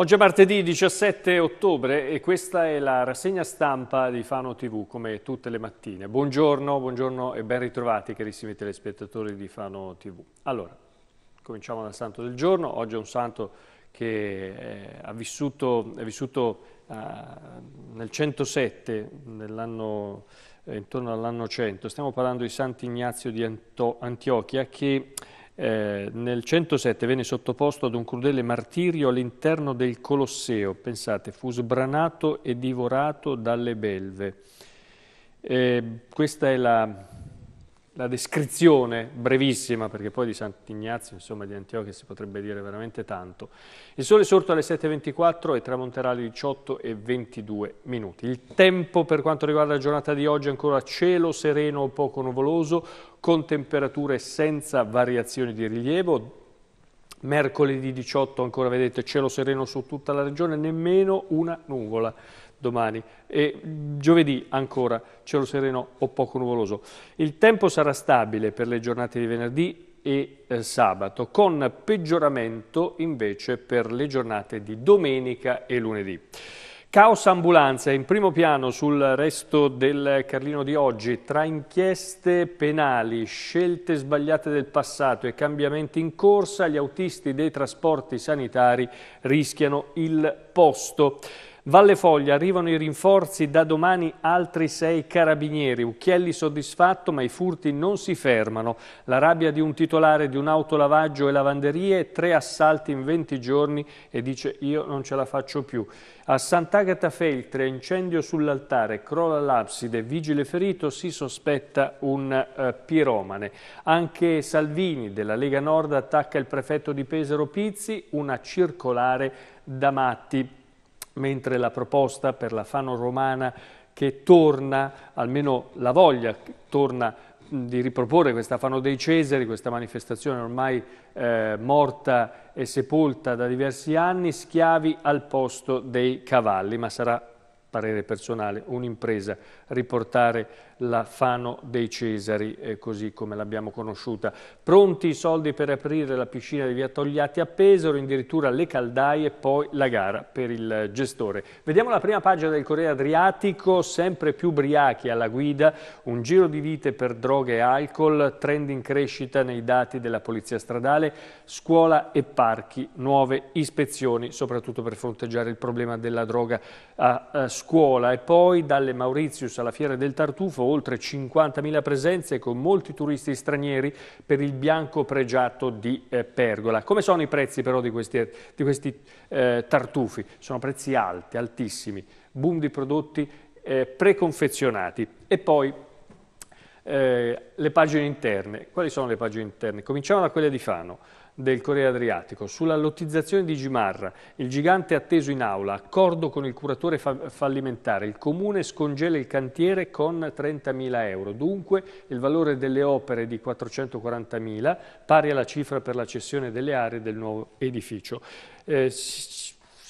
Oggi è martedì 17 ottobre e questa è la rassegna stampa di Fano TV come tutte le mattine. Buongiorno, buongiorno e ben ritrovati carissimi telespettatori di Fano TV. Allora, cominciamo dal santo del giorno. Oggi è un santo che eh, ha vissuto, è vissuto eh, nel 107, nell'anno eh, intorno all'anno 100. Stiamo parlando di Sant'Ignazio di Anto Antiochia che eh, nel 107 venne sottoposto ad un crudele martirio all'interno del Colosseo, pensate, fu sbranato e divorato dalle belve. Eh, questa è la la descrizione brevissima, perché poi di Sant'Ignazio, insomma di Antiochia si potrebbe dire veramente tanto. Il sole è sorto alle 7.24 e tramonterà alle 18.22 minuti. Il tempo per quanto riguarda la giornata di oggi è ancora cielo sereno o poco nuvoloso, con temperature senza variazioni di rilievo, Mercoledì 18 ancora vedete cielo sereno su tutta la regione, nemmeno una nuvola domani e giovedì ancora cielo sereno o poco nuvoloso. Il tempo sarà stabile per le giornate di venerdì e eh, sabato, con peggioramento invece per le giornate di domenica e lunedì. Caos ambulanza in primo piano sul resto del Carlino di oggi, tra inchieste penali, scelte sbagliate del passato e cambiamenti in corsa, gli autisti dei trasporti sanitari rischiano il posto. Valle Foglia arrivano i rinforzi, da domani altri sei carabinieri. Ucchielli soddisfatto ma i furti non si fermano. La rabbia di un titolare di un autolavaggio e lavanderie, tre assalti in 20 giorni e dice io non ce la faccio più. A Sant'Agata Feltre incendio sull'altare, crolla l'abside, vigile ferito, si sospetta un eh, piromane. Anche Salvini della Lega Nord attacca il prefetto di Pesaro Pizzi, una circolare da matti mentre la proposta per la Fano Romana che torna, almeno la voglia torna di riproporre questa Fano dei Cesari, questa manifestazione ormai eh, morta e sepolta da diversi anni, schiavi al posto dei cavalli, ma sarà, parere personale, un'impresa riportare la Fano dei Cesari, eh, così come l'abbiamo conosciuta. Pronti i soldi per aprire la piscina di Via Togliatti a Pesaro, addirittura le caldaie, poi la gara per il gestore. Vediamo la prima pagina del Corriere Adriatico, sempre più briachi alla guida, un giro di vite per droghe e alcol, trend in crescita nei dati della Polizia Stradale, scuola e parchi, nuove ispezioni, soprattutto per fronteggiare il problema della droga a, a scuola. E poi dalle Mauritius alla Fiera del Tartufo, oltre 50.000 presenze con molti turisti stranieri per il bianco pregiato di eh, Pergola. Come sono i prezzi però di questi, di questi eh, tartufi? Sono prezzi alti, altissimi, boom di prodotti eh, preconfezionati e poi eh, le pagine interne. Quali sono le pagine interne? Cominciamo da quelle di Fano del Corriere Adriatico. Sulla lottizzazione di Gimarra, il gigante atteso in aula, accordo con il curatore fa fallimentare, il comune scongela il cantiere con 30.000 euro, dunque il valore delle opere di 440.000 pari alla cifra per la cessione delle aree del nuovo edificio. Eh,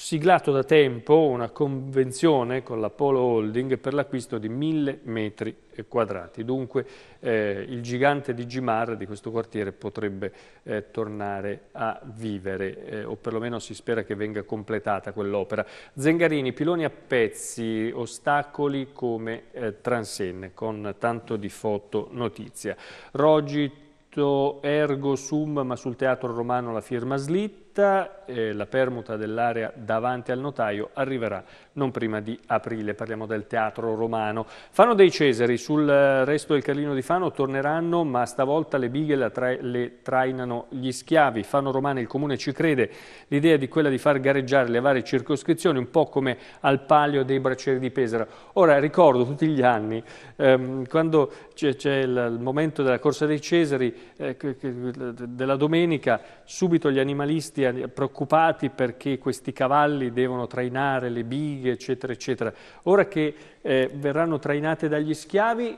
siglato da tempo una convenzione con la Polo Holding per l'acquisto di mille metri quadrati. Dunque eh, il gigante di Gimar di questo quartiere potrebbe eh, tornare a vivere eh, o perlomeno si spera che venga completata quell'opera. Zengarini, piloni a pezzi, ostacoli come eh, transenne con tanto di foto notizia. Rogito ergo sum ma sul teatro romano la firma slitta scritta, eh, la permuta dell'area davanti al notaio arriverà non prima di aprile, parliamo del teatro romano. Fano dei Cesari sul eh, resto del Carlino di Fano torneranno, ma stavolta le bighe tra le trainano gli schiavi. Fano Romano il comune ci crede, l'idea di quella di far gareggiare le varie circoscrizioni, un po' come al palio dei braccieri di Pesaro. Ora ricordo tutti gli anni, ehm, quando c'è il, momento della corsa dei Cesari, eh, della domenica, subito gli animalisti questi, eh, preoccupati perché questi cavalli devono trainare le bighe, eccetera, eccetera. Ora che eh, verranno trainate dagli schiavi,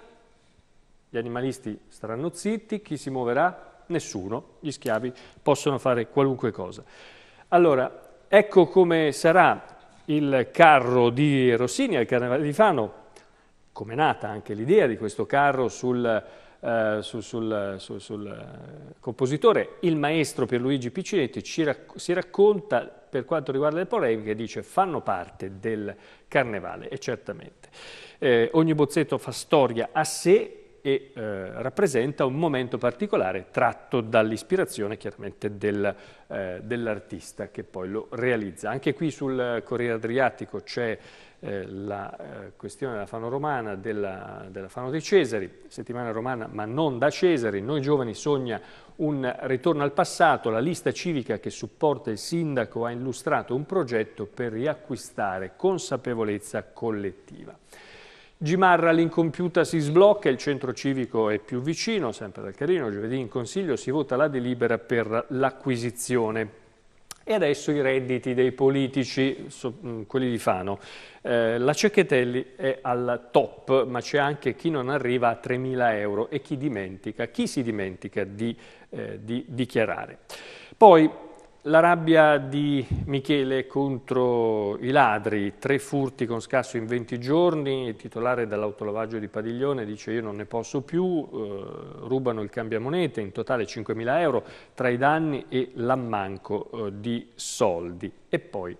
gli animalisti staranno zitti, chi si muoverà? Nessuno, gli schiavi possono fare qualunque cosa. Allora, ecco come sarà il carro di Rossini al Carnevale di Fano, come è nata anche l'idea di questo carro sul eh, sul, sul, sul, eh, compositore. Il maestro Pierluigi Piccinetti ci rac- si racconta per quanto riguarda le polemiche, dice fanno parte del carnevale e certamente. Eh, ogni bozzetto fa storia a sé e eh, rappresenta un momento particolare tratto dall'ispirazione chiaramente del, eh, dell'artista che poi lo realizza. Anche qui sul Corriere Adriatico c'è eh, la eh, questione della Fano Romana, della, della Fano dei Cesari, settimana romana ma non da Cesari, Noi Giovani sogna un ritorno al passato, la lista civica che supporta il sindaco ha illustrato un progetto per riacquistare consapevolezza collettiva. Gimarra l'incompiuta si sblocca, il centro civico è più vicino, sempre dal Carino, giovedì in Consiglio si vota la delibera per l'acquisizione. E adesso i redditi dei politici, mm, quelli di Fano. Eh, la Cecchetelli è al top, ma c'è anche chi non arriva a 3.000 euro e chi dimentica, chi si dimentica di, eh, di dichiarare. Poi la rabbia di Michele contro i ladri, tre furti con scasso in 20 giorni, il titolare dell'autolavaggio di Padiglione dice io non ne posso più, eh, rubano il cambiamonete, in totale 5.000 euro, tra i danni e l'ammanco eh, di soldi. E poi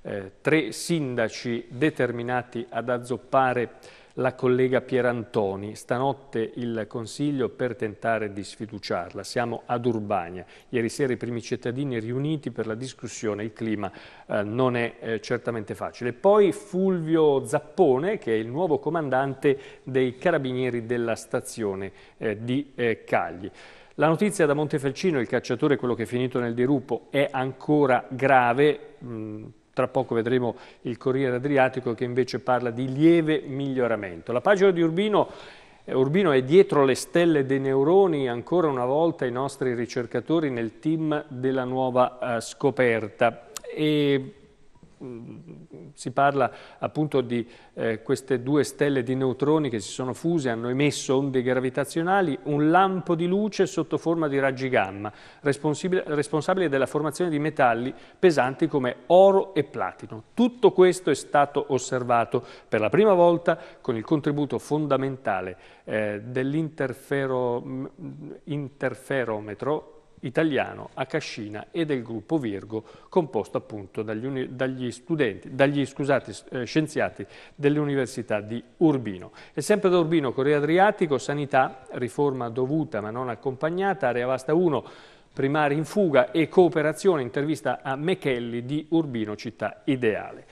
eh, tre sindaci determinati ad azzoppare la collega Pierantoni. Stanotte il Consiglio per tentare di sfiduciarla. Siamo ad Urbania. Ieri sera i primi cittadini riuniti per la discussione. Il clima eh, non è eh, certamente facile. Poi Fulvio Zappone, che è il nuovo comandante dei carabinieri della stazione eh, di eh, Cagli. La notizia da Montefelcino, il cacciatore, quello che è finito nel dirupo, è ancora grave. Mh, mm, tra poco vedremo il Corriere Adriatico che invece parla di lieve miglioramento. La pagina di Urbino, eh, Urbino è dietro le stelle dei neuroni, ancora una volta i nostri ricercatori nel team della nuova eh, scoperta. E si parla appunto di eh, queste due stelle di neutroni che si sono fuse, hanno emesso onde gravitazionali, un lampo di luce sotto forma di raggi gamma, responsabile della formazione di metalli pesanti come oro e platino. Tutto questo è stato osservato per la prima volta con il contributo fondamentale eh, dell'interferometro italiano a Cascina e del gruppo Virgo, composto appunto dagli, dagli, studenti, dagli scusate, eh, scienziati dell'Università di Urbino. E sempre da Urbino, Corriere Adriatico, sanità, riforma dovuta ma non accompagnata, area vasta 1, primari in fuga e cooperazione, intervista a Mechelli di Urbino, città ideale.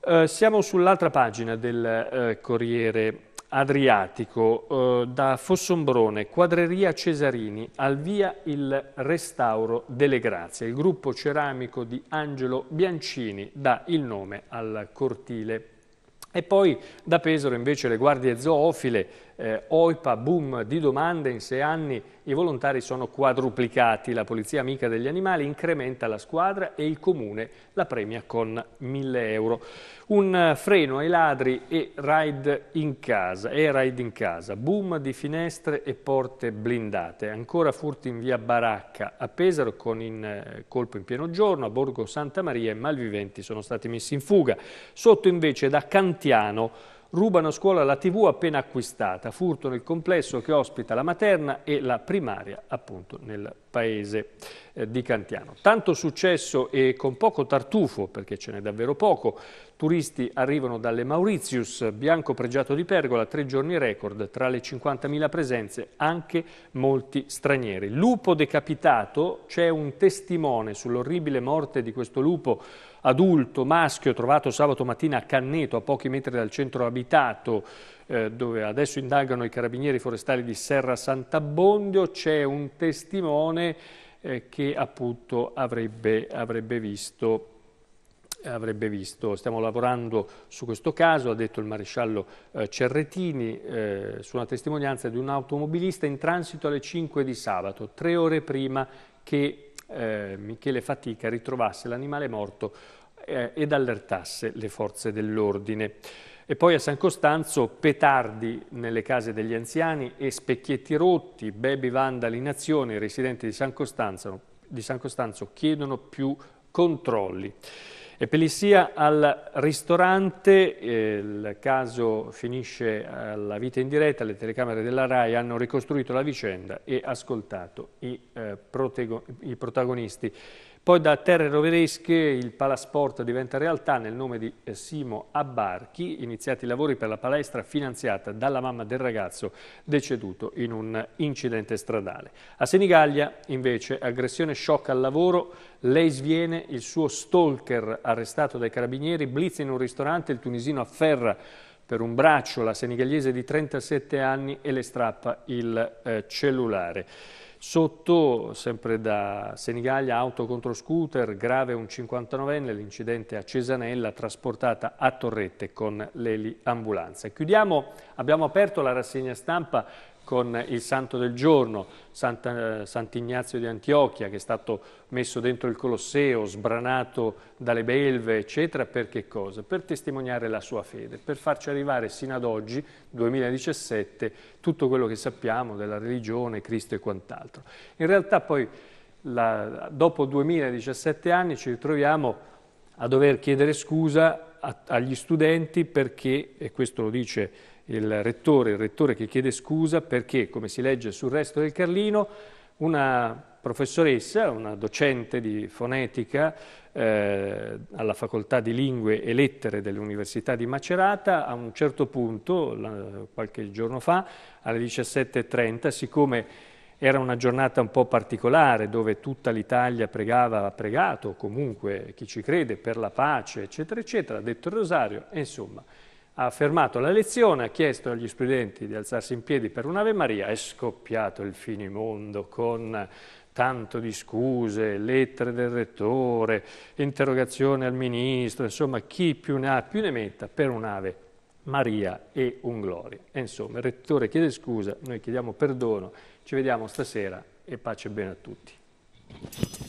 Eh, siamo sull'altra pagina del eh, Corriere Adriatico, eh, da Fossombrone, Quadreria Cesarini, al via il Restauro delle Grazie. Il gruppo ceramico di Angelo Biancini dà il nome al cortile. E poi da Pesaro invece le guardie zoofile eh, OIPA, boom di domande, in sei anni i volontari sono quadruplicati, la Polizia Amica degli Animali incrementa la squadra e il Comune la premia con 1000 euro. Un eh, freno ai ladri e ride in casa, e ride in casa. boom di finestre e porte blindate, ancora furti in via Baracca a Pesaro con in, eh, colpo in pieno giorno, a Borgo Santa Maria i malviventi sono stati messi in fuga. Sotto invece da Cantiano Rubano a scuola la TV appena acquistata, furto nel complesso che ospita la materna e la primaria appunto nel paese eh, di Cantiano. Tanto successo e con poco tartufo, perché ce n'è davvero poco, turisti arrivano dalle Mauritius, Bianco Pregiato di Pergola, tre giorni record, tra le 50.000 presenze anche molti stranieri. Lupo decapitato, c'è un testimone sull'orribile morte di questo lupo adulto maschio trovato sabato mattina a Canneto, a pochi metri dal centro abitato, eh, dove adesso indagano i carabinieri forestali di Serra Sant'Abbondio, c'è un testimone eh, che appunto avrebbe, avrebbe visto avrebbe visto. Stiamo lavorando su questo caso, ha detto il maresciallo eh, Cerretini, eh, su una testimonianza di un automobilista in transito alle 5 di sabato, tre ore prima che eh, Michele Fatica ritrovasse l'animale morto eh, ed allertasse le forze dell'ordine. E poi a San Costanzo petardi nelle case degli anziani e specchietti rotti, baby vandali in azione, i residenti di San Costanzo, di San Costanzo chiedono più controlli. Pellissia al ristorante, eh, il caso finisce alla vita in diretta, le telecamere della RAI hanno ricostruito la vicenda e ascoltato i, eh, i protagonisti. Poi da Terre Roveresche il palasport diventa realtà nel nome di eh, Simo Abbarchi, iniziati i lavori per la palestra finanziata dalla mamma del ragazzo deceduto in un incidente stradale. A Senigallia invece aggressione shock al lavoro, lei sviene, il suo stalker arrestato dai carabinieri, blitz in un ristorante, il tunisino afferra per un braccio la senigallese di 37 anni e le strappa il eh, cellulare. Sotto, sempre da Senigallia, auto contro scooter, grave un 59enne, l'incidente a Cesanella, trasportata a Torrette con l'eliambulanza. Chiudiamo, abbiamo aperto la rassegna stampa con il santo del giorno, eh, Sant'Ignazio di Antiochia, che è stato messo dentro il Colosseo, sbranato dalle belve, eccetera, per che cosa? Per testimoniare la sua fede, per farci arrivare sino ad oggi, 2017, tutto quello che sappiamo della religione, Cristo e quant'altro. In realtà poi, la, dopo 2017 anni, ci ritroviamo a dover chiedere scusa a, agli studenti perché, e questo lo dice il rettore, il rettore che chiede scusa perché, come si legge sul resto del Carlino, una professoressa, una docente di fonetica eh, alla facoltà di lingue e lettere dell'Università di Macerata, a un certo punto, la, qualche giorno fa, alle 17.30, siccome era una giornata un po' particolare dove tutta l'Italia pregava, ha pregato, comunque chi ci crede, per la pace, eccetera, eccetera, ha detto il rosario, insomma ha fermato la lezione, ha chiesto agli studenti di alzarsi in piedi per un'Ave Maria, è scoppiato il finimondo con tanto di scuse, lettere del rettore, interrogazioni al ministro, insomma chi più ne ha più ne metta per un'Ave Maria e un gloria. E insomma il rettore chiede scusa, noi chiediamo perdono, ci vediamo stasera e pace e bene a tutti.